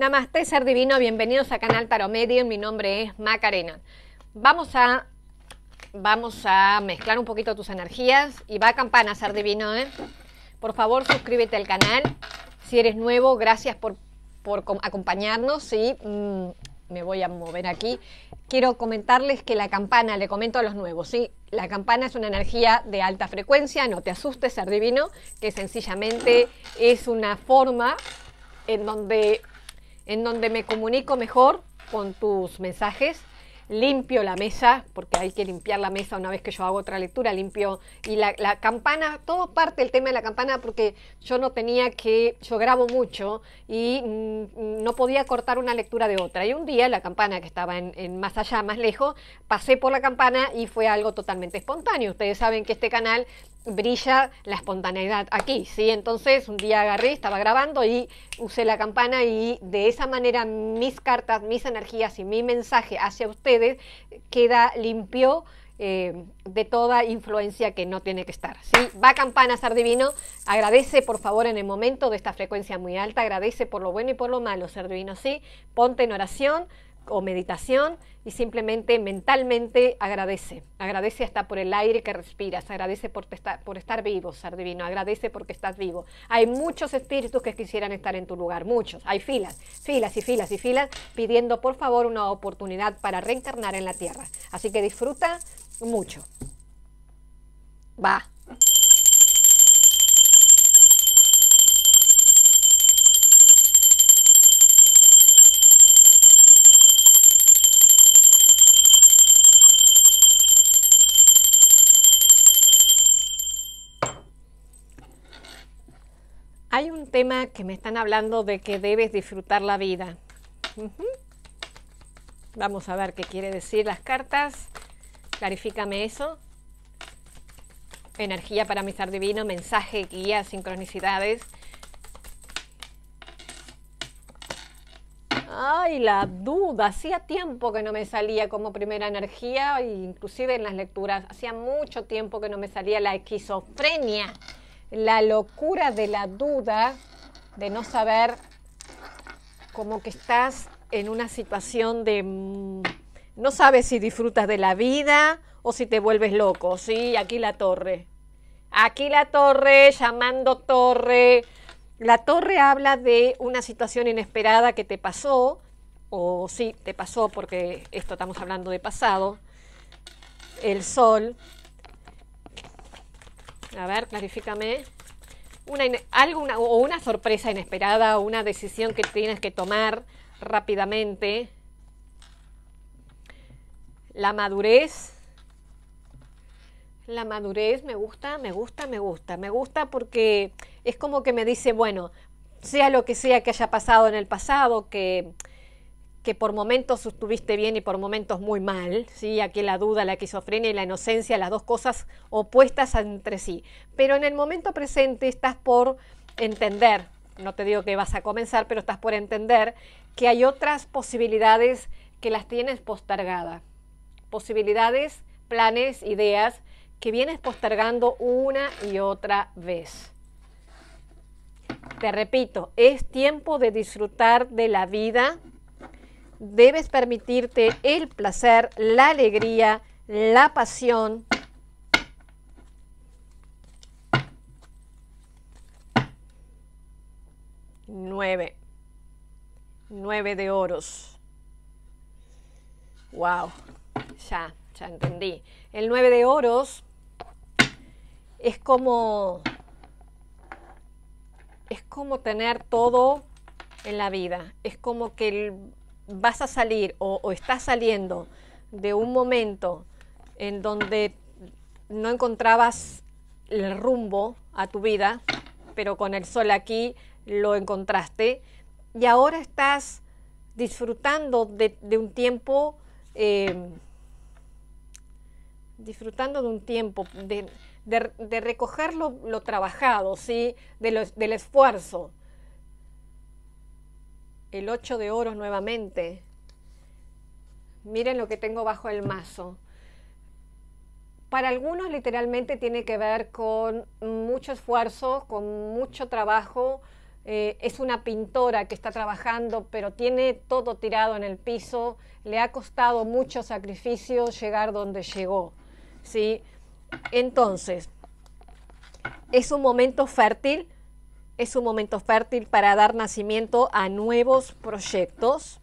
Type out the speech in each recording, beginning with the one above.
Namaste, ser divino, bienvenidos a Canal Tarot mi nombre es Macarena. Vamos a, vamos a mezclar un poquito tus energías y va a campana, ser divino, ¿eh? Por favor, suscríbete al canal. Si eres nuevo, gracias por, acompañarnos y mm, me voy a mover aquí. Quiero comentarles que la campana, le comento a los nuevos, ¿sí? La campana es una energía de alta frecuencia, no te asustes, ser divino, que sencillamente es una forma en donde en donde me comunico mejor con tus mensajes. Limpio la mesa, porque hay que limpiar la mesa una vez que yo hago otra lectura, limpio. Y la, campana, todo parte del tema de la campana, porque yo no tenía que, yo grabo mucho y mm, no podía cortar una lectura de otra. Y un día la campana, que estaba en, en más allá, más lejos, pasé por la campana y fue algo totalmente espontáneo. Ustedes saben que este canal brilla la espontaneidad aquí, ¿sí? Entonces un día agarré, estaba grabando y usé la campana y de esa manera mis cartas, mis energías y mi mensaje hacia ustedes queda limpio eh, de toda influencia que no tiene que estar, ¿sí? Va campana, ser divino, agradece por favor en el momento de esta frecuencia muy alta, agradece por lo bueno y por lo malo, ser divino, ¿sí? Ponte en oración o meditación y simplemente mentalmente agradece. Agradece hasta por el aire que respiras, agradece por, estar, por estar vivo, ser divino, agradece porque estás vivo. Hay muchos espíritus que quisieran estar en tu lugar, muchos. Hay filas, filas y filas y filas pidiendo por favor una oportunidad para reencarnar en la tierra. Así que disfruta mucho. Va. que me están hablando de que debes disfrutar la vida. Vamos a ver qué quiere decir las cartas. Clarifícame eso. Energía para mi ser divino, mensaje, guía, sincronicidades. Ay, la duda. Hacía tiempo que no me salía como primera energía, inclusive en las lecturas. Hacía mucho tiempo que no me salía la esquizofrenia, la locura de la duda de no saber, como que estás en una situación de... Mm, no sabes si disfrutas de la vida o si te vuelves loco. Sí, aquí la torre. Aquí la torre, llamando torre. La torre habla de una situación inesperada que te pasó, o sí, te pasó porque esto estamos hablando de pasado. El sol. A ver, clarifícame una, o una sorpresa inesperada o una decisión que tienes que tomar rápidamente. La madurez. La madurez me gusta, me gusta, me gusta. Me gusta porque es como que me dice, bueno, sea lo que sea que haya pasado en el pasado, que que por momentos estuviste bien y por momentos muy mal, ¿sí? aquí la duda, la esquizofrenia y la inocencia, las dos cosas opuestas entre sí. Pero en el momento presente estás por entender, no te digo que vas a comenzar, pero estás por entender que hay otras posibilidades que las tienes postergadas. Posibilidades, planes, ideas que vienes postergando una y otra vez. Te repito, es tiempo de disfrutar de la vida debes permitirte el placer, la alegría, la pasión. Nueve. Nueve de oros. Wow. Ya, ya entendí. El nueve de oros es como es como tener todo en la vida. Es como que el, vas a salir o, estás saliendo de un momento en donde no encontrabas el rumbo a tu vida, pero con el sol aquí lo encontraste y ahora estás disfrutando de, un tiempo, eh, disfrutando de un tiempo, de, recoger lo, trabajado, ¿sí? del esfuerzo el 8 de oro nuevamente. Miren lo que tengo bajo el mazo. Para algunos literalmente tiene que ver con mucho esfuerzo, con mucho trabajo. Eh, es una pintora que está trabajando, pero tiene todo tirado en el piso. Le ha costado mucho sacrificio llegar donde llegó. ¿sí? Entonces, es un momento fértil es un momento fértil para dar nacimiento a nuevos proyectos,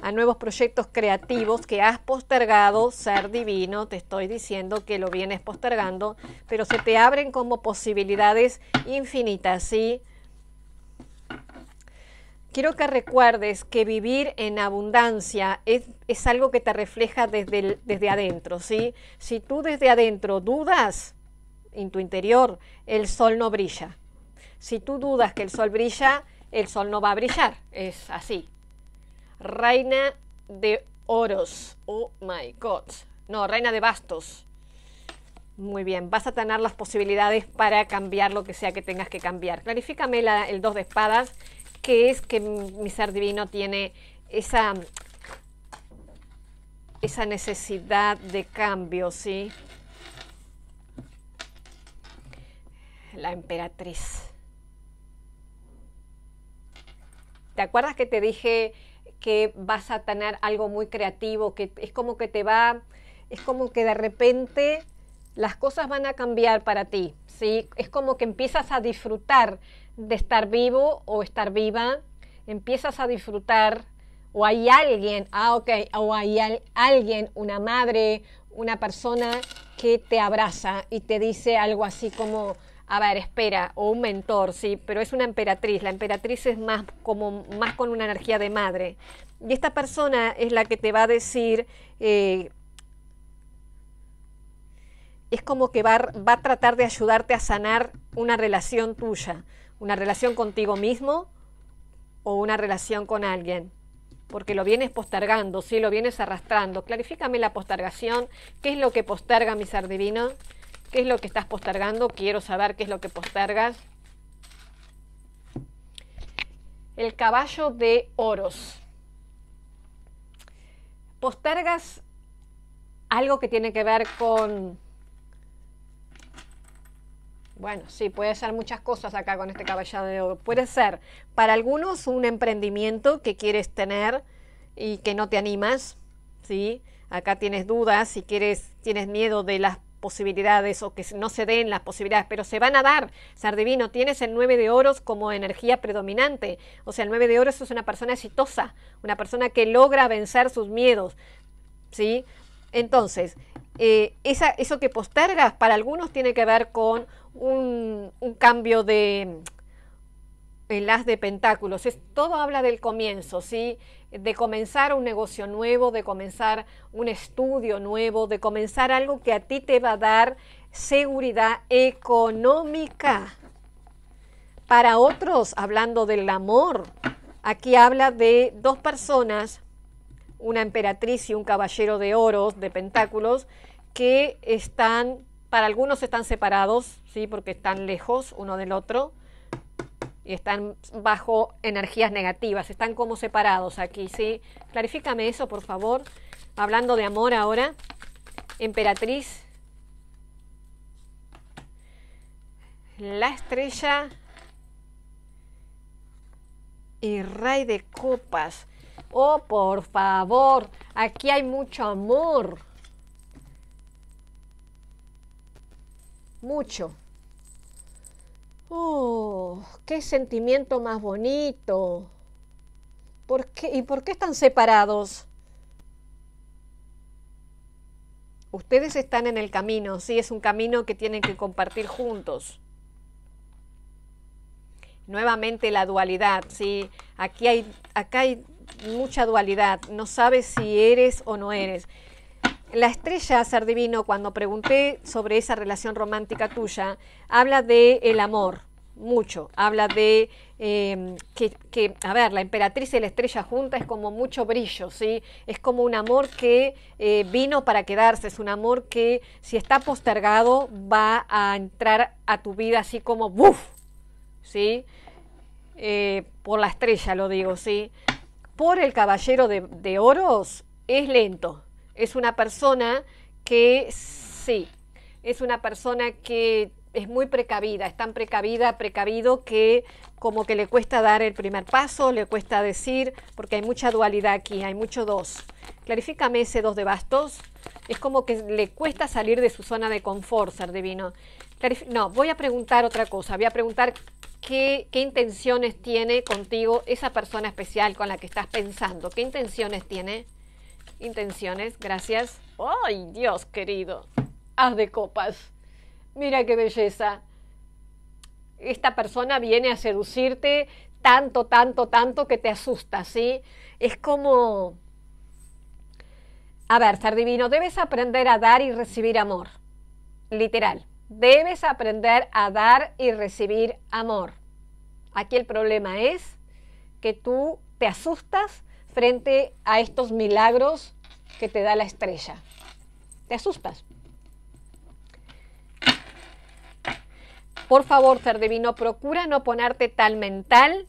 a nuevos proyectos creativos que has postergado, ser divino, te estoy diciendo que lo vienes postergando, pero se te abren como posibilidades infinitas, ¿sí? Quiero que recuerdes que vivir en abundancia es, algo que te refleja desde, desde adentro, ¿sí? Si tú desde adentro dudas en tu interior, el sol no brilla. Si tú dudas que el sol brilla, el sol no va a brillar. Es así. Reina de oros. Oh my god. No, reina de bastos. Muy bien, vas a tener las posibilidades para cambiar lo que sea que tengas que cambiar. Clarifícame el dos de espadas, que es que mi ser divino tiene esa, esa necesidad de cambio, ¿sí? La emperatriz. ¿Te acuerdas que te dije que vas a tener algo muy creativo, que es como que te va, es como que de repente las cosas van a cambiar para ti, ¿sí? Es como que empiezas a disfrutar de estar vivo o estar viva, empiezas a disfrutar o hay alguien, ah, ok, o hay alguien, una madre, una persona que te abraza y te dice algo así como, a ver, espera, o un mentor, sí, pero es una emperatriz. La emperatriz es más como más con una energía de madre. Y esta persona es la que te va a decir. Eh, es como que va, a tratar de ayudarte a sanar una relación tuya, una relación contigo mismo o una relación con alguien porque lo vienes postergando, ¿sí? lo vienes arrastrando. Clarifícame la postergación, qué es lo que posterga mi ser divino. ¿Qué es lo que estás postergando? Quiero saber qué es lo que postergas. El caballo de oros. Postergas algo que tiene que ver con... Bueno, sí, puede ser muchas cosas acá con este caballo de oro. Puede ser para algunos un emprendimiento que quieres tener y que no te animas, ¿sí? Acá tienes dudas, y quieres, tienes miedo de las posibilidades o que no se den las posibilidades, pero se van a dar. Sardivino, tienes el 9 de oros como energía predominante. O sea, el 9 de oros es una persona exitosa, una persona que logra vencer sus miedos. ¿Sí? Entonces, eh, eso que postergas para algunos tiene que ver con un cambio de el de pentáculos. Es, todo habla del comienzo, ¿sí? De comenzar un negocio nuevo, de comenzar un estudio nuevo, de comenzar algo que a ti te va a dar seguridad económica. Para otros, hablando del amor, aquí habla de dos personas, una emperatriz y un caballero de oros, de pentáculos, que están, para algunos están separados, ¿sí? porque están lejos uno del otro, y están bajo energías negativas, están como separados aquí, ¿sí? Clarifícame eso, por favor. Hablando de amor ahora, emperatriz, la estrella y rey de copas. Oh, por favor, aquí hay mucho amor. Mucho. ¡Oh! ¡Qué sentimiento más bonito! ¿Por ¿Y por qué están separados? Ustedes están en el camino, sí, es un camino que tienen que compartir juntos. Nuevamente la dualidad, sí. Aquí hay, acá hay mucha dualidad. No sabes si eres o no eres. La estrella divino, cuando pregunté sobre esa relación romántica tuya, habla de el amor, mucho. Habla de em, que, a ver, la emperatriz y la estrella juntas es como mucho brillo, ¿sí? Es como un amor que eh, vino para quedarse, es un amor que si está postergado va a entrar a tu vida así como ¡buf! ¿Sí? Eh, por la estrella lo digo, ¿sí? Por el caballero de, de oros es lento, es una persona que sí, es una persona que es muy precavida, es tan precavida, precavido que como que le cuesta dar el primer paso, le cuesta decir, porque hay mucha dualidad aquí, hay mucho dos. Clarifícame ese dos de bastos. Es como que le cuesta salir de su zona de confort, ser divino. no, voy a preguntar otra cosa, voy a preguntar qué, qué intenciones tiene contigo esa persona especial con la que estás pensando, qué intenciones tiene intenciones gracias. ¡Ay, Dios querido! Haz de copas. Mira qué belleza. Esta persona viene a seducirte tanto, tanto, tanto que te asusta, ¿sí? Es como... A ver, ser divino, debes aprender a dar y recibir amor. Literal. Debes aprender a dar y recibir amor. Aquí el problema es que tú te asustas frente a estos milagros que te da la estrella. Te asustas. Por favor, ser divino, procura no ponerte tal mental,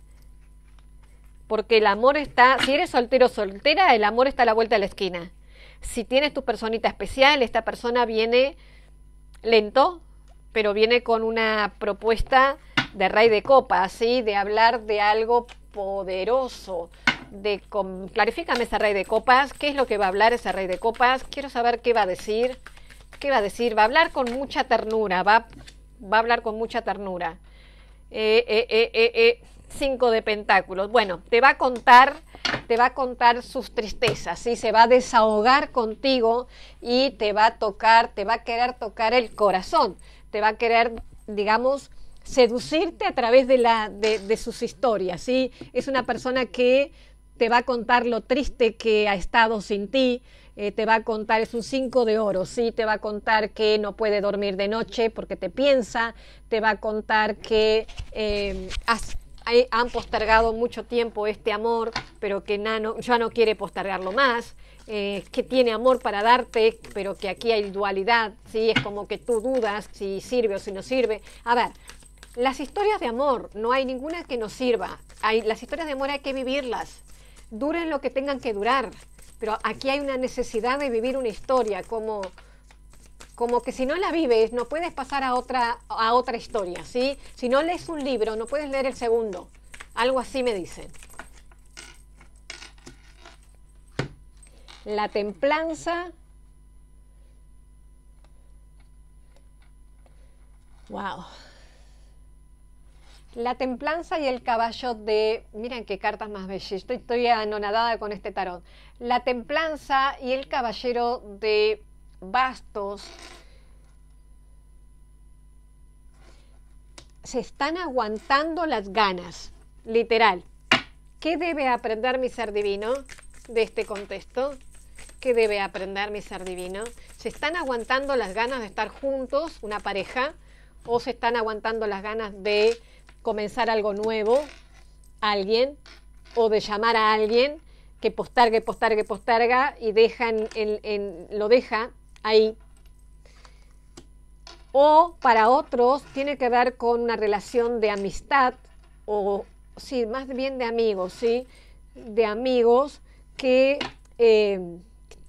porque el amor está, si eres soltero o soltera, el amor está a la vuelta de la esquina. Si tienes tu personita especial, esta persona viene lento, pero viene con una propuesta de rey de copa, así de hablar de algo poderoso, clarifícame esa rey de copas, qué es lo que va a hablar esa rey de copas, quiero saber qué va a decir, qué va a decir, va a hablar con mucha ternura, va, va a hablar con mucha ternura. cinco de pentáculos. Bueno, te va a contar, te va a contar sus tristezas, ¿sí? se va a desahogar contigo y te va a tocar, te va a querer tocar el corazón, te va a querer, digamos, seducirte a través de, la, de, de sus historias. ¿sí? Es una persona que te va a contar lo triste que ha estado sin ti, eh, te va a contar, es un 5 de oro, sí, te va a contar que no puede dormir de noche porque te piensa, te va a contar que eh, eh, han postergado mucho tiempo este amor, pero que nano, ya no quiere postergarlo más. que tiene amor para darte, pero que aquí hay dualidad, ¿sí? es como que tú dudas si sirve o si no sirve. A ver, las historias de amor, no hay ninguna que nos sirva. Hay, las historias de amor hay que vivirlas, duren lo que tengan que durar, pero aquí hay una necesidad de vivir una historia, como, como que si no la vives no puedes pasar a otra, a otra historia, ¿sí? Si no lees un libro no puedes leer el segundo, algo así me dicen. La templanza. Wow. La templanza y el caballo de... Miren qué cartas más bellas, estoy, anonadada con este tarot. La templanza y el caballero de bastos se están aguantando las ganas, literal. ¿Qué debe aprender mi ser divino de este contexto? ¿Qué debe aprender mi ser divino? ¿Se están aguantando las ganas de estar juntos, una pareja? ¿O se están aguantando las ganas de comenzar algo nuevo, alguien, o de llamar a alguien que postarga y postarga, y deja en, lo deja ahí. O para otros tiene que ver con una relación de amistad, o sí, más bien de amigos, ¿sí? De amigos que eh,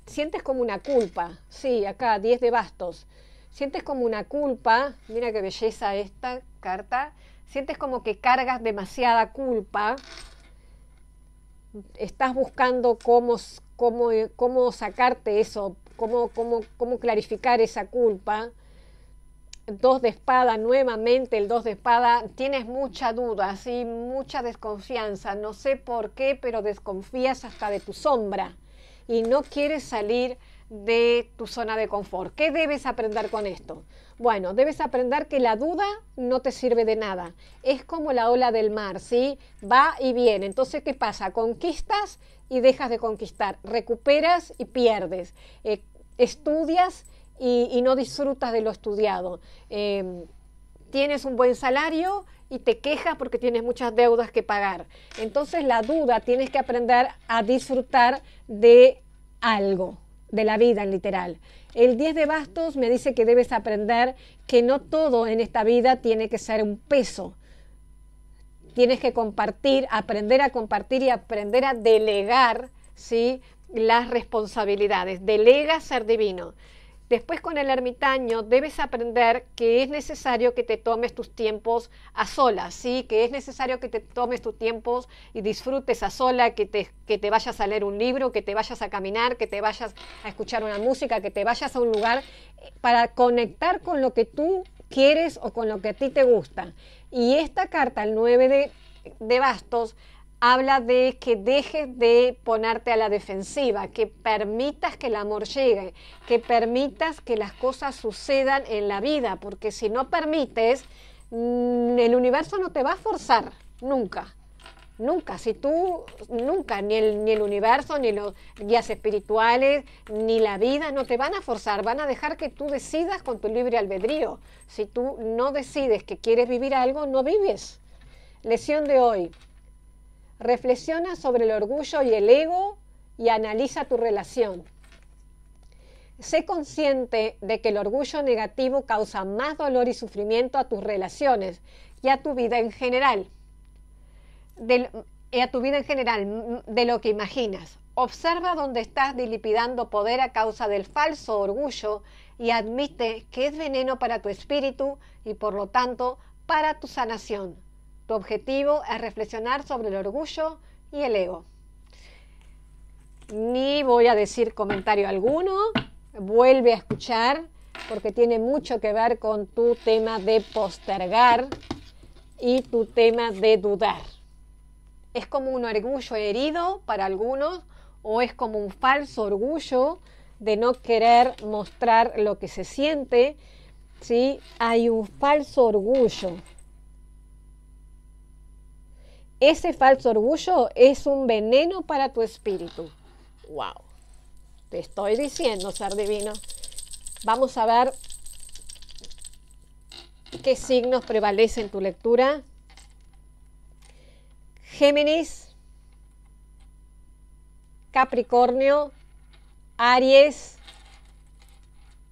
sientes como una culpa, sí, acá 10 de bastos, sientes como una culpa, mira qué belleza esta carta, sientes como que cargas demasiada culpa, estás buscando cómo, eh, cómo sacarte eso, cómo, cómo, cómo clarificar esa culpa. Dos de espada, nuevamente el dos de espada, tienes mucha duda, ¿sí? mucha desconfianza, no sé por qué, pero desconfías hasta de tu sombra y no quieres salir de tu zona de confort. ¿Qué debes aprender con esto? Bueno, debes aprender que la duda no te sirve de nada. Es como la ola del mar, ¿sí? Va y viene. Entonces, ¿qué pasa? Conquistas y dejas de conquistar. Recuperas y pierdes. Eh, estudias y, no disfrutas de lo estudiado. Em, tienes un buen salario y te quejas porque tienes muchas deudas que pagar. Entonces, la duda tienes que aprender a disfrutar de algo de la vida, en literal. El 10 de bastos me dice que debes aprender que no todo en esta vida tiene que ser un peso. Tienes que compartir, aprender a compartir y aprender a delegar, ¿sí? las responsabilidades. Delega ser divino. Después con el ermitaño debes aprender que es necesario que te tomes tus tiempos a solas, ¿sí? que es necesario que te tomes tus tiempos y disfrutes a sola, que te, que te vayas a leer un libro, que te vayas a caminar, que te vayas a escuchar una música, que te vayas a un lugar eh, para conectar con lo que tú quieres o con lo que a ti te gusta. Y esta carta, el 9 de, de bastos, habla de que dejes de ponerte a la defensiva, que permitas que el amor llegue, que permitas que las cosas sucedan en la vida, porque si no permites, mm, el universo no te va a forzar, nunca. Nunca, si tú, nunca, ni el, ni el universo, ni los guías espirituales, ni la vida, no te van a forzar, van a dejar que tú decidas con tu libre albedrío. Si tú no decides que quieres vivir algo, no vives. Lesión de hoy, Reflexiona sobre el orgullo y el ego y analiza tu relación. Sé consciente de que el orgullo negativo causa más dolor y sufrimiento a tus relaciones y a tu vida en general. a tu vida en general, de lo que imaginas. Observa dónde estás dilipidando poder a causa del falso orgullo y admite que es veneno para tu espíritu y por lo tanto para tu sanación. Tu objetivo es reflexionar sobre el orgullo y el ego. Ni voy a decir comentario alguno, vuelve a escuchar porque tiene mucho que ver con tu tema de postergar y tu tema de dudar. Es como un orgullo herido para algunos o es como un falso orgullo de no querer mostrar lo que se siente. Hay un falso orgullo ese falso orgullo es un veneno para tu espíritu. ¡Wow! Te estoy diciendo, ser divino. Vamos a ver qué signos prevalecen en tu lectura. Géminis, Capricornio, Aries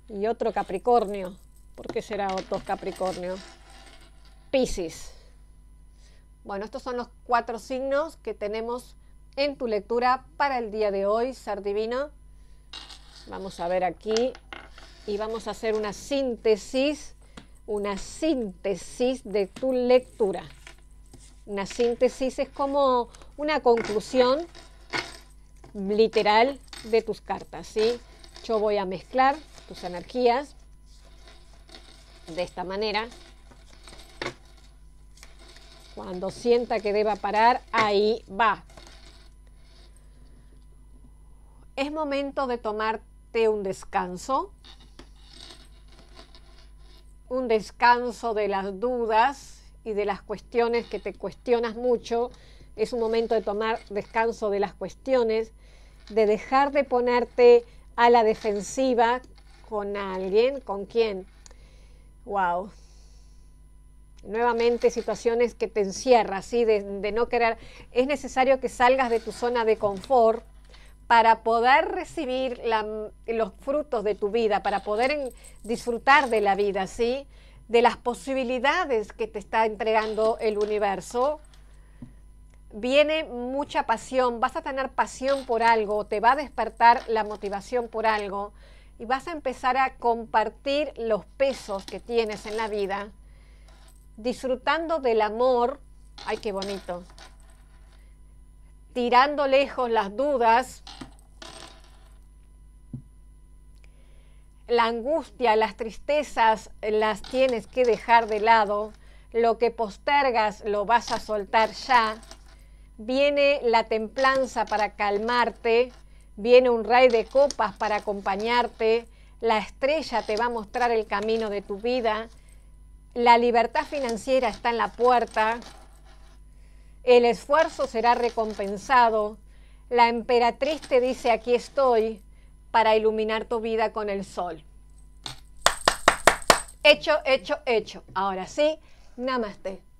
y otro Capricornio. ¿Por qué será otro Capricornio? Pisces. Bueno, estos son los cuatro signos que tenemos en tu lectura para el día de hoy, Sardivino, divino. Vamos a ver aquí y vamos a hacer una síntesis, una síntesis de tu lectura. Una síntesis es como una conclusión literal de tus cartas, Yo voy a mezclar tus energías de esta manera cuando sienta que deba parar, ahí va. Es momento de tomarte un descanso, un descanso de las dudas y de las cuestiones que te cuestionas mucho. Es un momento de tomar descanso de las cuestiones, de dejar de ponerte a la defensiva con alguien, con quién. Wow, nuevamente situaciones que te encierras, de, no querer, es necesario que salgas de tu zona de confort para poder recibir los frutos de tu vida, para poder disfrutar de la vida, ¿sí? de las posibilidades que te está entregando el universo. Viene mucha pasión, vas a tener pasión por algo, te va a despertar la motivación por algo y vas a empezar a compartir los pesos que tienes en la vida disfrutando del amor, ay, qué bonito, tirando lejos las dudas, la angustia, las tristezas las tienes que dejar de lado, lo que postergas lo vas a soltar ya, viene la templanza para calmarte, viene un rey de copas para acompañarte, la estrella te va a mostrar el camino de tu vida, la libertad financiera está en la puerta. El esfuerzo será recompensado. La emperatriz te dice, aquí estoy para iluminar tu vida con el sol. Hecho, hecho, hecho. Ahora sí, namaste.